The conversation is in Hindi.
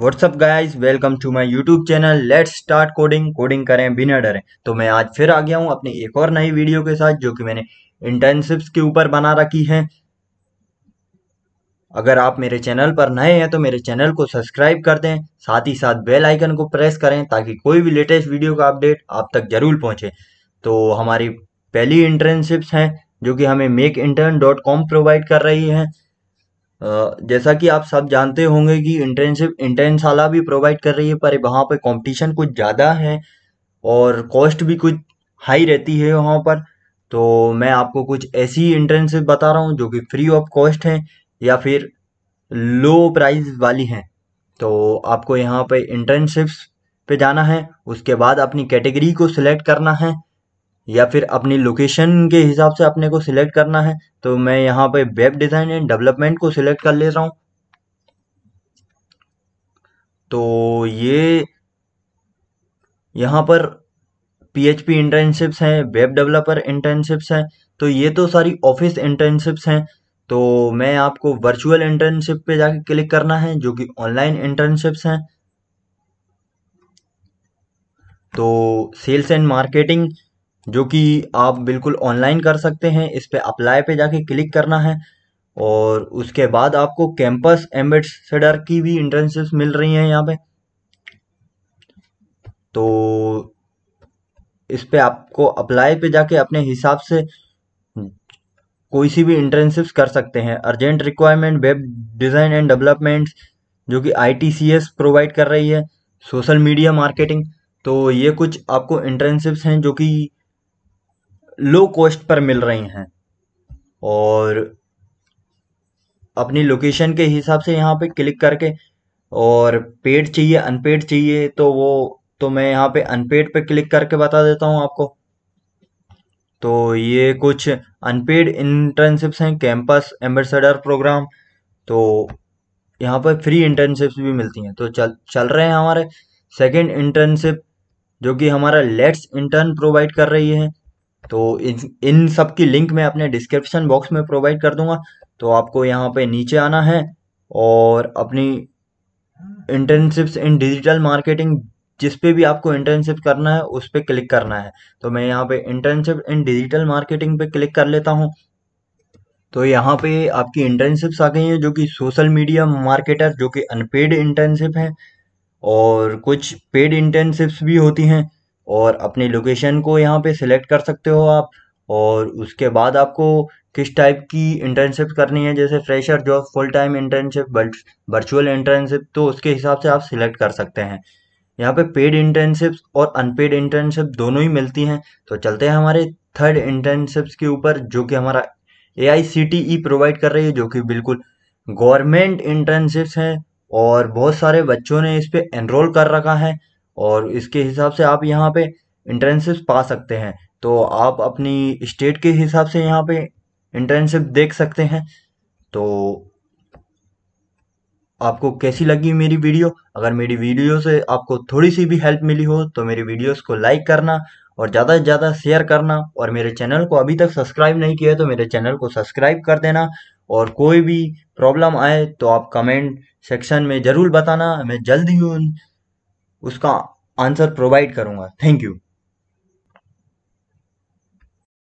WhatsApp guys welcome to my YouTube channel let's start coding coding करें बिना डरें तो मैं आज फिर आ गया हूँ अपनी एक और नई वीडियो के साथ जो कि मैंने इंटर्नशिप्स के ऊपर बना रखी है अगर आप मेरे चैनल पर नए हैं तो मेरे चैनल को सब्सक्राइब कर दें साथ ही साथ बेल आइकन को प्रेस करें ताकि कोई भी लेटेस्ट वीडियो का अपडेट आप तक जरूर पहुँचे तो हमारी पहली इंटर्नशिप्स हैं जो कि हमें make intern dot com provide कर रही है जैसा कि आप सब जानते होंगे कि इंटर्नशिप इंटर्नशाला भी प्रोवाइड कर रही है पर वहाँ पर कंपटीशन कुछ ज़्यादा है और कॉस्ट भी कुछ हाई रहती है वहाँ पर तो मैं आपको कुछ ऐसी इंटर्नशिप बता रहा हूँ जो कि फ्री ऑफ कॉस्ट हैं या फिर लो प्राइस वाली हैं तो आपको यहाँ पे इंटर्नशिप्स पे जाना है उसके बाद अपनी कैटेगरी को सिलेक्ट करना है या फिर अपनी लोकेशन के हिसाब से अपने को सिलेक्ट करना है तो मैं यहाँ पे वेब डिज़ाइन एंड डेवलपमेंट को सिलेक्ट कर ले रहा हूँ तो ये यहाँ पर पी एच पी इंटर्नशिप्स हैं वेब डेवलपर इंटर्नशिप्स हैं तो ये तो सारी ऑफिस इंटर्नशिप्स हैं तो मैं आपको वर्चुअल इंटर्नशिप पे जाके क्लिक करना है जो कि ऑनलाइन इंटर्नशिप्स हैं तो सेल्स एंड मार्केटिंग जो कि आप बिल्कुल ऑनलाइन कर सकते हैं इस पर अप्लाई पे जाके क्लिक करना है और उसके बाद आपको कैंपस एम्बेसडर की भी इंटर्नशिप्स मिल रही हैं यहाँ पे तो इस पर आपको अप्लाई पे जाके अपने हिसाब से कोई सी भी इंटर्नशिप्स कर सकते हैं urgent requirement web design and development जो कि आई प्रोवाइड कर रही है सोशल मीडिया मार्केटिंग तो ये कुछ आपको इंटर्नशिप्स हैं जो कि लो कॉस्ट पर मिल रही हैं और अपनी लोकेशन के हिसाब से यहाँ पे क्लिक करके और पेड चाहिए अनपेड चाहिए तो वो तो मैं यहाँ पे अनपेड पे क्लिक करके बता देता हूँ आपको तो ये कुछ अनपेड इंटर्नशिप्स हैं कैंपस एम्बेसडर प्रोग्राम तो यहाँ पर फ्री इंटर्नशिप्स भी मिलती हैं तो चल चल रहे हैं हमारे सेकंड इंटर्नशिप जो कि हमारा लेट्स इंटर्न प्रोवाइड कर रही है तो इन इन सब की लिंक मैं अपने डिस्क्रिप्शन बॉक्स में प्रोवाइड कर दूंगा तो आपको यहाँ पे नीचे आना है और अपनी इंटर्नशिप्स इन डिजिटल मार्केटिंग जिस पे भी आपको इंटर्नशिप करना है उस पर क्लिक करना है तो मैं यहाँ पे इंटर्नशिप इन डिजिटल मार्केटिंग पे क्लिक कर लेता हूँ तो यहाँ पे आपकी इंटर्नशिप्स आ गई हैं जो कि सोशल मीडिया मार्केटर जो कि अनपेड इंटर्नशिप है और कुछ पेड इंटर्नशिप्स भी होती हैं और अपनी लोकेशन को यहाँ पे सिलेक्ट कर सकते हो आप और उसके बाद आपको किस टाइप की इंटर्नशिप करनी है जैसे fresher job full time internship virtual internship तो उसके हिसाब से आप सिलेक्ट कर सकते हैं यहाँ पे पेड इंटर्नशिप्स और अनपेड इंटर्नशिप दोनों ही मिलती हैं तो चलते हैं हमारे थर्ड इंटर्नशिप्स के ऊपर जो कि हमारा ए आई सी टी ई प्रोवाइड कर रही है जो कि बिल्कुल गवर्नमेंट इंटर्नशिप्स हैं और बहुत सारे बच्चों ने इस पर एनरोल कर रखा है और इसके हिसाब से आप यहाँ पे इंटर्नशिप पा सकते हैं तो आप अपनी स्टेट के हिसाब से यहाँ पे इंटर्नशिप देख सकते हैं तो आपको कैसी लगी मेरी वीडियो अगर मेरी वीडियो से आपको थोड़ी सी भी हेल्प मिली हो तो मेरी वीडियोस को लाइक करना और ज़्यादा से ज़्यादा शेयर करना और मेरे चैनल को अभी तक सब्सक्राइब नहीं किया है तो मेरे चैनल को सब्सक्राइब कर देना और कोई भी प्रॉब्लम आए तो आप कमेंट सेक्शन में ज़रूर बताना मैं जल्द ही उन उसका आंसर प्रोवाइड करूँगा थैंक यू